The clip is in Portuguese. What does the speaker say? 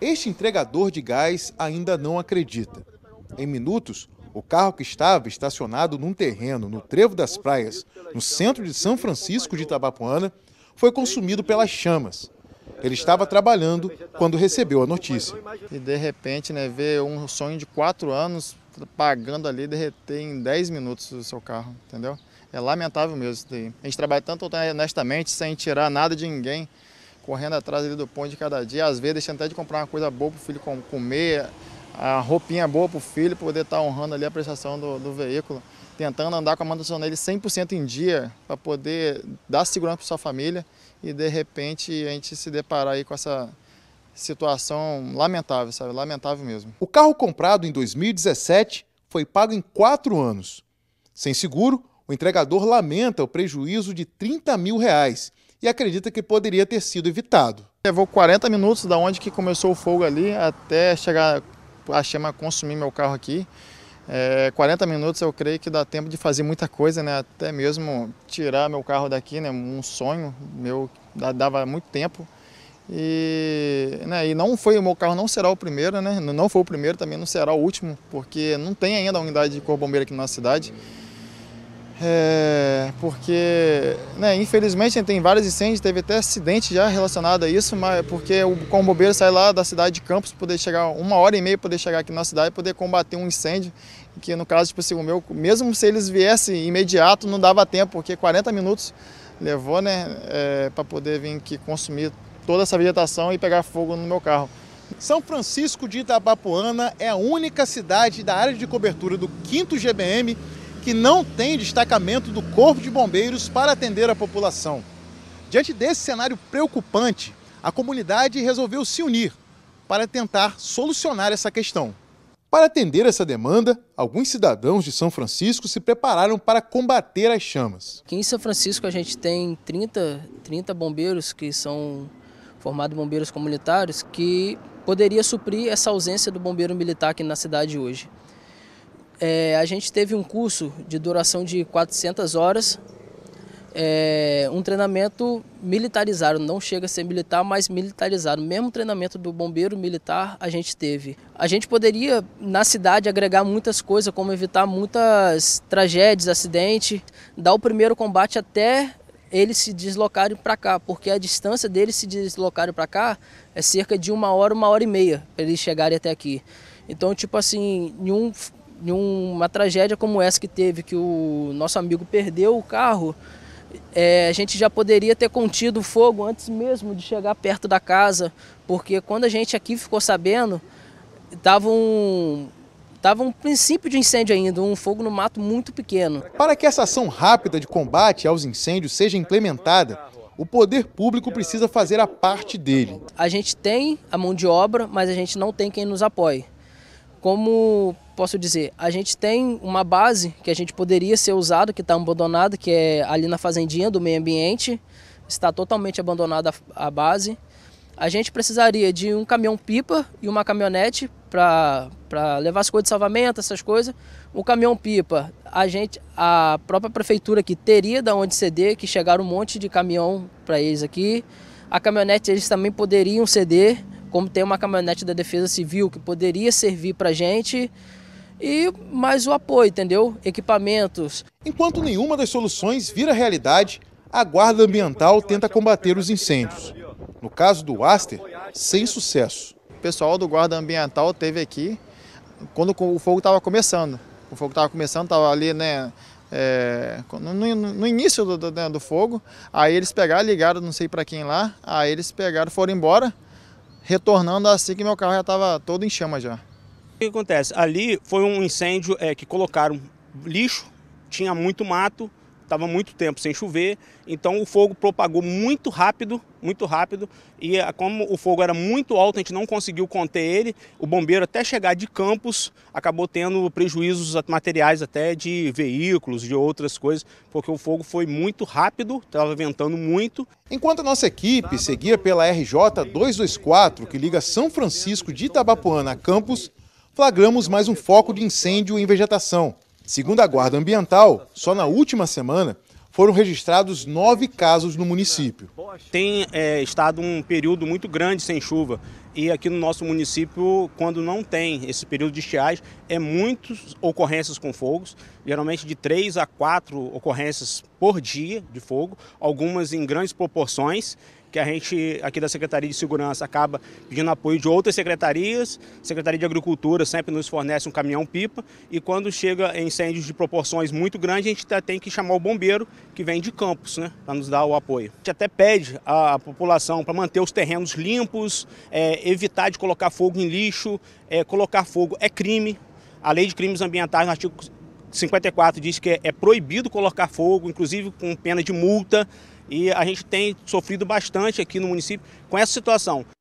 Este entregador de gás ainda não acredita. Em minutos, o carro que estava estacionado num terreno no Trevo das Praias, no centro de São Francisco de Itabapuana, foi consumido pelas chamas. Ele estava trabalhando quando recebeu a notícia. E de repente, né, ver um sonho de quatro anos pagando ali derreter em dez minutos o seu carro, entendeu? É lamentável mesmo isso daí. A gente trabalha tanto honestamente, sem tirar nada de ninguém correndo atrás do pão de cada dia, às vezes deixando até de comprar uma coisa boa para o filho comer, a roupinha boa para o filho poder estar tá honrando ali a prestação do, do, veículo, tentando andar com a manutenção dele 100% em dia para poder dar segurança para sua família e de repente a gente se deparar aí com essa situação lamentável, sabe? Lamentável mesmo. O carro comprado em 2017 foi pago em quatro anos. Sem seguro, o entregador lamenta o prejuízo de 30 mil reais e acredita que poderia ter sido evitado. Levou 40 minutos da onde que começou o fogo ali até chegar a chama consumir meu carro aqui. É, 40 minutos eu creio que dá tempo de fazer muita coisa, né? Até mesmo tirar meu carro daqui, né? Um sonho meu dava muito tempo. E, né, e não foi o meu carro não será o primeiro, né? Não foi o primeiro, também não será o último, porque não tem ainda a unidade de cor bombeiro aqui na nossa cidade. É, porque, né, infelizmente, tem vários incêndios, teve até acidente já relacionado a isso, mas é porque o com bombeiro sai lá da cidade de Campos, poder chegar uma hora e meia, poder chegar aqui na cidade, e poder combater um incêndio, que no caso, tipo assim, o meu, mesmo se eles viessem imediato, não dava tempo, porque 40 minutos levou, né, é, para poder vir aqui consumir toda essa vegetação e pegar fogo no meu carro. São Francisco de Itabapoana é a única cidade da área de cobertura do 5 GBM que não tem destacamento do Corpo de Bombeiros para atender a população. Diante desse cenário preocupante, a comunidade resolveu se unir para tentar solucionar essa questão. Para atender essa demanda, alguns cidadãos de São Francisco se prepararam para combater as chamas. Aqui em São Francisco a gente tem 30, 30 bombeiros que são formados bombeiros comunitários que poderia suprir essa ausência do bombeiro militar aqui na cidade hoje. É, a gente teve um curso de duração de 400 horas, é, um treinamento militarizado, não chega a ser militar, mas militarizado. Mesmo treinamento do bombeiro militar a gente teve. A gente poderia, na cidade, agregar muitas coisas, como evitar muitas tragédias, acidentes, dar o primeiro combate até eles se deslocarem para cá, porque a distância deles se deslocarem para cá é cerca de uma hora, uma hora e meia, para eles chegarem até aqui. Então, tipo assim, em um de uma tragédia como essa que teve, que o nosso amigo perdeu o carro, é, a gente já poderia ter contido o fogo antes mesmo de chegar perto da casa, porque quando a gente aqui ficou sabendo, estava um, tava um princípio de incêndio ainda, um fogo no mato muito pequeno. Para que essa ação rápida de combate aos incêndios seja implementada, o poder público precisa fazer a parte dele. A gente tem a mão de obra, mas a gente não tem quem nos apoie como posso dizer, a gente tem uma base que a gente poderia ser usado, que está abandonada, que é ali na fazendinha do meio ambiente, está totalmente abandonada a base. A gente precisaria de um caminhão-pipa e uma caminhonete para levar as coisas de salvamento, essas coisas. O caminhão-pipa, a gente, a própria prefeitura aqui teria da onde ceder, que chegaram um monte de caminhão para eles aqui. A caminhonete eles também poderiam ceder como tem uma caminhonete da Defesa Civil que poderia servir para gente e mais o apoio, entendeu? Equipamentos. Enquanto nenhuma das soluções vira realidade, a Guarda Ambiental tenta combater os incêndios. No caso do Aster, sem sucesso. O pessoal do Guarda Ambiental teve aqui quando o fogo estava começando. O fogo estava começando, estava ali, né? É, no, no, no, início do, do, né, do fogo, aí eles pegaram, ligaram, não sei para quem lá, aí eles pegaram, foram embora, retornando assim que meu carro já estava todo em chama já. O que acontece? Ali foi um incêndio é, que colocaram lixo, tinha muito mato, estava muito tempo sem chover, então o fogo propagou muito rápido, muito rápido, e como o fogo era muito alto, a gente não conseguiu conter ele, o bombeiro até chegar de Campos acabou tendo prejuízos materiais até de veículos, de outras coisas, porque o fogo foi muito rápido, estava ventando muito. Enquanto a nossa equipe seguia pela RJ 224, que liga São Francisco de Itabapuana a Campos, flagramos mais um foco de incêndio em vegetação. Segundo a Guarda Ambiental, só na última semana foram registrados nove casos no município. Tem é, estado um período muito grande sem chuva e aqui no nosso município, quando não tem esse período de estiagem, é muitas ocorrências com fogos, geralmente de três a quatro ocorrências por dia de fogo, algumas em grandes proporções que a gente aqui da Secretaria de Segurança acaba pedindo apoio de outras secretarias. A Secretaria de Agricultura sempre nos fornece um caminhão-pipa e quando chega incêndios de proporções muito grandes, a gente tá, tem que chamar o bombeiro que vem de campos né, para nos dar o apoio. A gente até pede à população para manter os terrenos limpos, é, evitar de colocar fogo em lixo, é, colocar fogo é crime. A lei de crimes ambientais, no artigo 54 diz que é, é proibido colocar fogo, inclusive com pena de multa, e a gente tem sofrido bastante aqui no município com essa situação.